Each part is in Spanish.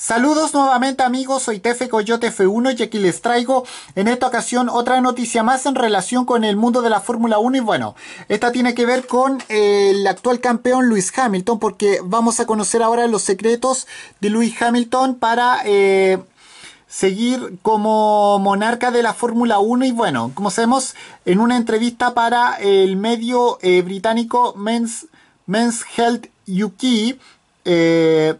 Saludos nuevamente amigos, soy Tefe Coyote F1 y aquí les traigo en esta ocasión otra noticia más en relación con el mundo de la Fórmula 1 y bueno, esta tiene que ver con el actual campeón Luis Hamilton porque vamos a conocer ahora los secretos de Luis Hamilton para... Eh, seguir como monarca de la Fórmula 1 y bueno, como sabemos, en una entrevista para el medio eh, británico Men's, Men's Health UK, eh,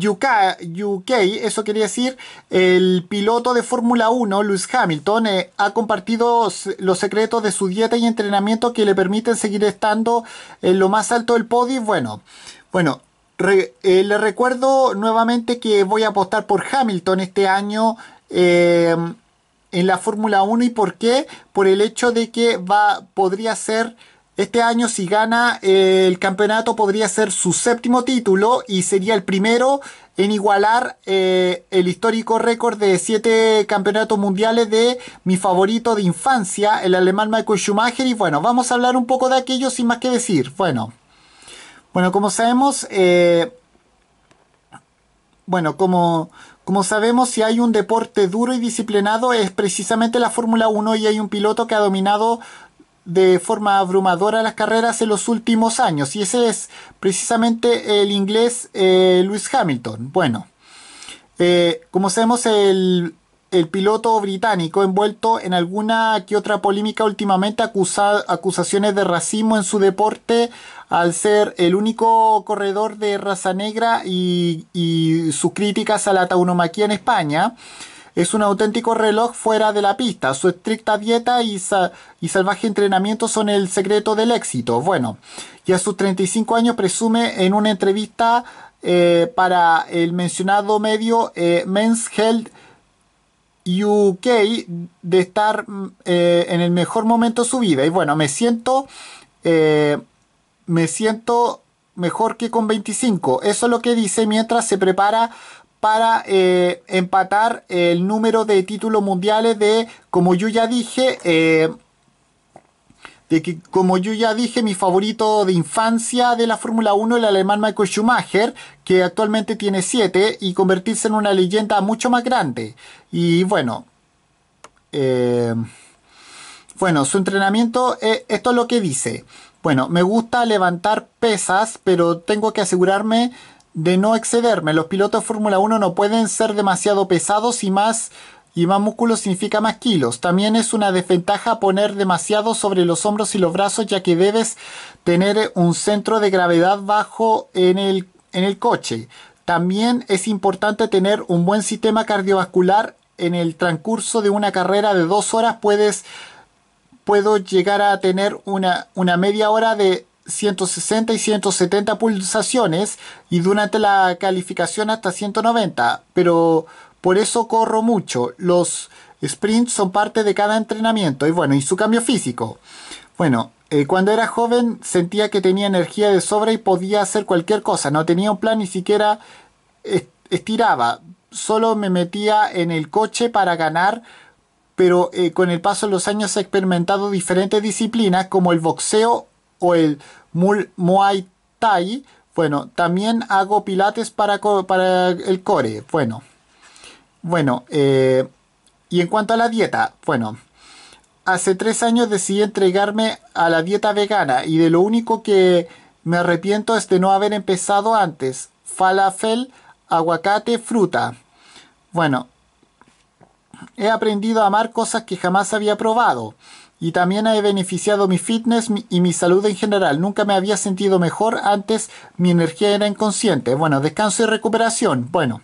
UK, eso quería decir, el piloto de Fórmula 1, Lewis Hamilton, eh, ha compartido los secretos de su dieta y entrenamiento que le permiten seguir estando en lo más alto del podio. Bueno, bueno, eh, le recuerdo nuevamente que voy a apostar por Hamilton este año. Eh, en la Fórmula 1 y por qué, por el hecho de que va, podría ser este año si gana eh, el campeonato podría ser su séptimo título y sería el primero en igualar eh, el histórico récord de siete campeonatos mundiales de mi favorito de infancia, el alemán Michael Schumacher. Y bueno, vamos a hablar un poco de aquello sin más que decir. Bueno, bueno como sabemos, eh, bueno, como, como sabemos, si hay un deporte duro y disciplinado es precisamente la Fórmula 1 y hay un piloto que ha dominado de forma abrumadora las carreras en los últimos años y ese es precisamente el inglés Luis eh, Lewis Hamilton. Bueno, eh, como sabemos el, piloto británico envuelto en alguna que otra polémica últimamente acusaciones de racismo en su deporte al ser el único corredor de raza negra y, sus críticas a la taunomaquía en España. Es un auténtico reloj fuera de la pista. Su estricta dieta y, salvaje entrenamiento son el secreto del éxito. Bueno, y a sus 35 años presume en una entrevista eh, para el mencionado medio eh, Men's Health UK de estar eh, en el mejor momento de su vida. Y bueno, me siento, me siento mejor que con 25. Eso es lo que dice mientras se prepara para eh, empatar el número de títulos mundiales de, como yo ya dije, eh, de que, como yo ya dije, mi favorito de infancia de la Fórmula 1, el alemán Michael Schumacher, que actualmente tiene 7, y convertirse en una leyenda mucho más grande. Y bueno, eh, bueno, su entrenamiento, esto es lo que dice. Bueno, me gusta levantar pesas, pero tengo que asegurarme de no excederme. Los pilotos de Fórmula 1 no pueden ser demasiado pesados y más y más músculo significa más kilos. También es una desventaja poner demasiado sobre los hombros y los brazos ya que debes tener un centro de gravedad bajo en el, en el coche. También es importante tener un buen sistema cardiovascular en el transcurso de una carrera de dos horas puedes puedo llegar a tener una media hora de 160 y 170 pulsaciones y durante la calificación hasta 190, pero por eso corro mucho. Los sprints son parte de cada entrenamiento y bueno, y su cambio físico. Bueno, eh, cuando era joven sentía que tenía energía de sobra y podía hacer cualquier cosa, no tenía un plan ni siquiera estiraba, solo me metía en el coche para ganar pero eh, con el paso de los años he experimentado diferentes disciplinas como el boxeo o el Muay Thai. Bueno, también hago pilates para, para el core. Bueno, bueno, eh, y en cuanto a la dieta, bueno, hace tres años decidí entregarme a la dieta vegana y de lo único que me arrepiento es de no haber empezado antes. Falafel, aguacate, fruta. Bueno, he aprendido a amar cosas que jamás había probado y también he beneficiado mi fitness y mi salud en general. Nunca me había sentido mejor antes, mi energía era inconsciente. Bueno, descanso y recuperación. Bueno.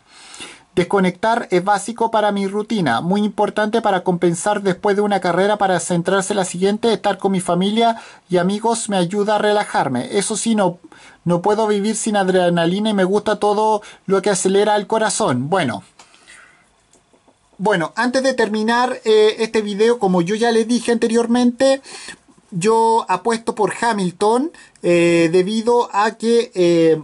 Desconectar es básico para mi rutina, muy importante para compensar después de una carrera para centrarse en la siguiente, estar con mi familia y amigos me ayuda a relajarme. Eso sí, no, no puedo vivir sin adrenalina y me gusta todo lo que acelera el corazón. Bueno, bueno, antes de terminar eh, este video, como yo ya les dije anteriormente, yo apuesto por Hamilton eh, debido a que eh,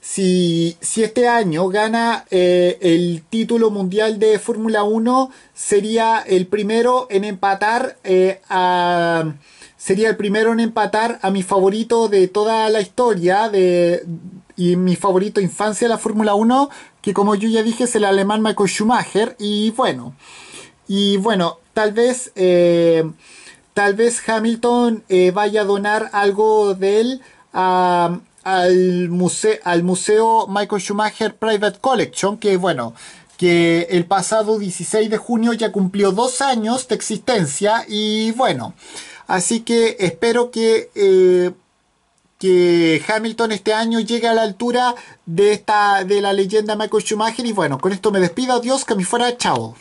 si, este año gana el título mundial de Fórmula 1, sería el primero en empatar a... Sería el primero en empatar a mi favorito de toda la historia de, y mi favorito infancia la Fórmula 1, que como yo ya dije es el alemán Michael Schumacher, y bueno, y bueno, tal vez, eh, tal vez Hamilton eh, vaya a donar algo de él al, museo, al museo Michael Schumacher Private Collection, que bueno, que el pasado 16 de junio ya cumplió dos años de existencia y bueno, así que espero que... Eh, que Hamilton este año llegue a la altura de esta de la leyenda Michael Schumacher y bueno, con esto me despido, adiós, que me fuera, chao.